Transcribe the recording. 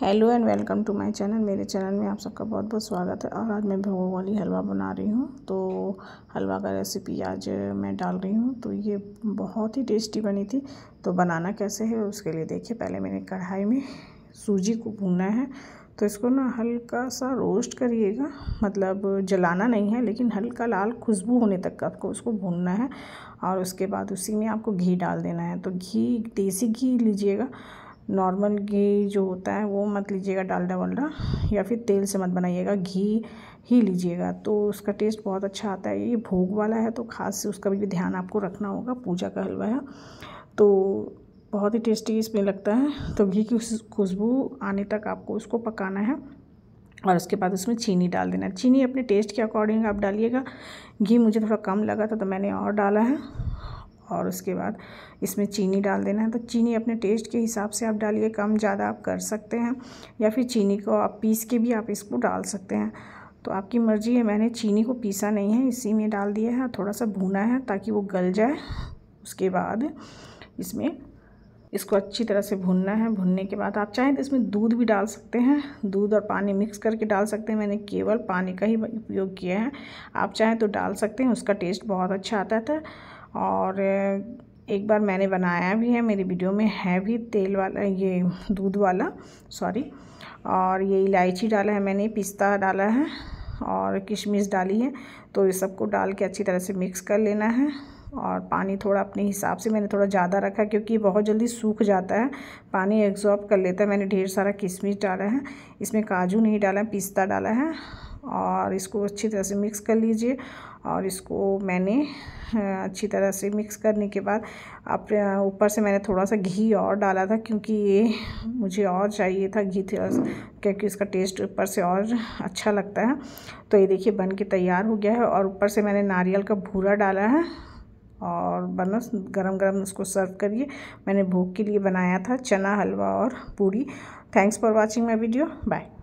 hello and welcome to my channel मेरे channel में आप सबका बहुत बहुत स्वागत है और आज मैं भोगो वाली हलवा बना रही हूँ तो हलवा का रेसिपी आज मैं डाल रही हूँ तो ये बहुत ही टेस्टी बनी थी तो बनाना कैसे है उसके लिए देखिए पहले मैंने कढ़ाई में सूजी को भूनना है तो इसको ना हल्का सा रोस्ट करिएगा मतलब जलाना नहीं है लेकिन हल्का लाल खुशबू होने तक का आपको उसको भूनना है और उसके बाद उसी में आपको घी डाल देना है तो घी देसी घी लीजिएगा नॉर्मल घी जो होता है वो मत लीजिएगा डालडा वालडा या फिर तेल से मत बनाइएगा घी ही लीजिएगा तो उसका टेस्ट बहुत अच्छा आता है ये भोग वाला है तो खास से उसका भी ध्यान आपको रखना होगा पूजा का हलवा है तो बहुत ही टेस्टी इसमें लगता है तो घी की खुशबू आने तक आपको उसको पकाना है और उसके बाद उसमें चीनी डाल देना चीनी अपने टेस्ट के अकॉर्डिंग आप डालिएगा घी मुझे थोड़ा कम लगा था तो मैंने और डाला है और उसके बाद इसमें चीनी डाल देना है तो चीनी अपने टेस्ट के हिसाब से आप डालिए कम ज़्यादा आप कर सकते हैं या फिर चीनी को आप पीस के भी आप इसको डाल सकते हैं तो आपकी मर्ज़ी है मैंने चीनी को पीसा नहीं है इसी में डाल दिया है थोड़ा सा भूना है ताकि वो गल जाए उसके बाद इसमें इसको अच्छी तरह से भूनना है भूनने के बाद आप चाहें तो इसमें दूध भी डाल सकते हैं दूध और पानी मिक्स करके डाल सकते हैं मैंने केवल पानी का ही उपयोग किया है आप चाहें तो डाल सकते हैं उसका टेस्ट बहुत अच्छा आता था और एक बार मैंने बनाया भी है मेरी वीडियो में है भी तेल वाला ये दूध वाला सॉरी और ये इलायची डाला है मैंने पिस्ता डाला है और किशमिश डाली है तो ये सबको डाल के अच्छी तरह से मिक्स कर लेना है और पानी थोड़ा अपने हिसाब से मैंने थोड़ा ज़्यादा रखा क्योंकि बहुत जल्दी सूख जाता है पानी एब्जॉर्ब कर लेता है मैंने ढेर सारा किशमिश डाला है इसमें काजू नहीं डाला है पिस्ता डाला है और इसको अच्छी तरह से मिक्स कर लीजिए और इसको मैंने अच्छी तरह से मिक्स करने के बाद आप ऊपर से मैंने थोड़ा सा घी और डाला था क्योंकि ये मुझे और चाहिए था घी थोड़ा क्योंकि इसका टेस्ट ऊपर से और अच्छा लगता है तो ये देखिए बन के तैयार हो गया है और ऊपर से मैंने नारियल का भूरा डाला है और बनस गरम गरम उसको सर्व करिए मैंने भूख के लिए बनाया था चना हलवा और पूड़ी thanks for watching my video bye